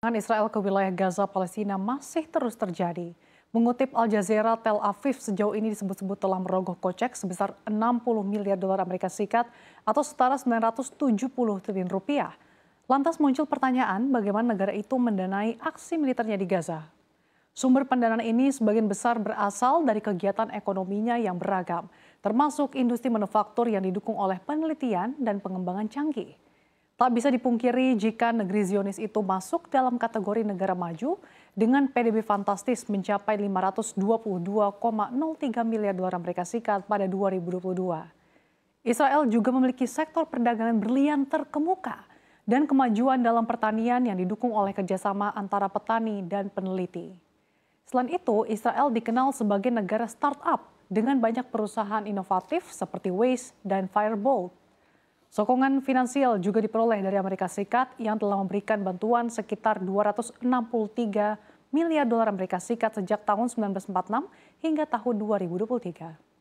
Serangan Israel ke wilayah Gaza Palestina masih terus terjadi. Mengutip Al Jazeera, Tel Aviv sejauh ini disebut-sebut telah merogoh kocek sebesar 60 miliar dolar Amerika Serikat atau setara 970 triliun rupiah. Lantas muncul pertanyaan bagaimana negara itu mendanai aksi militernya di Gaza. Sumber pendanaan ini sebagian besar berasal dari kegiatan ekonominya yang beragam, termasuk industri manufaktur yang didukung oleh penelitian dan pengembangan canggih. Tak bisa dipungkiri jika negeri Zionis itu masuk dalam kategori negara maju dengan PDB fantastis mencapai 522,03 miliar dolar Amerika Serikat pada 2022. Israel juga memiliki sektor perdagangan berlian terkemuka dan kemajuan dalam pertanian yang didukung oleh kerjasama antara petani dan peneliti. Selain itu, Israel dikenal sebagai negara startup dengan banyak perusahaan inovatif seperti Waze dan Firebolt. Sokongan finansial juga diperoleh dari Amerika Serikat yang telah memberikan bantuan sekitar 263 miliar dolar Amerika Serikat sejak tahun 1946 hingga tahun 2023.